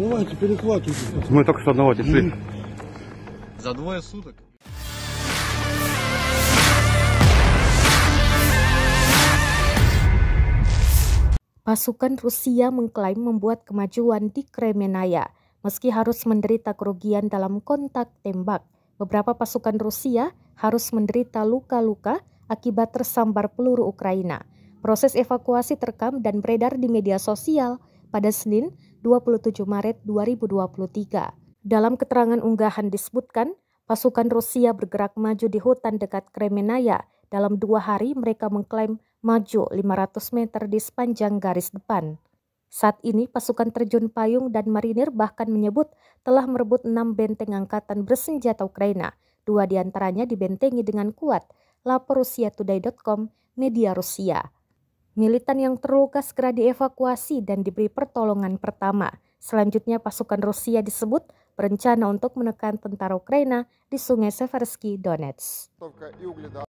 Давайте, перехватывайте. Мы только что одного отнесли. За двое суток. Pasukan Rusia mengklaim membuat kemajuan di Kremenaya, meski harus menderita kerugian dalam kontak tembak. Beberapa pasukan Rusia harus menderita luka-luka akibat tersambar peluru Ukraina. Proses evakuasi terekam dan beredar di media sosial pada Senin 27 Maret 2023. Dalam keterangan unggahan disebutkan, pasukan Rusia bergerak maju di hutan dekat Kremenaya. Dalam dua hari mereka mengklaim maju 500 meter di sepanjang garis depan. Saat ini pasukan terjun payung dan marinir bahkan menyebut telah merebut enam benteng angkatan bersenjata Ukraina. Dua diantaranya dibentengi dengan kuat, lapor Rusia Today.com, media Rusia. Militan yang terluka segera dievakuasi dan diberi pertolongan pertama. Selanjutnya pasukan Rusia disebut berencana untuk menekan tentara Ukraina di sungai Seversky Donetsk.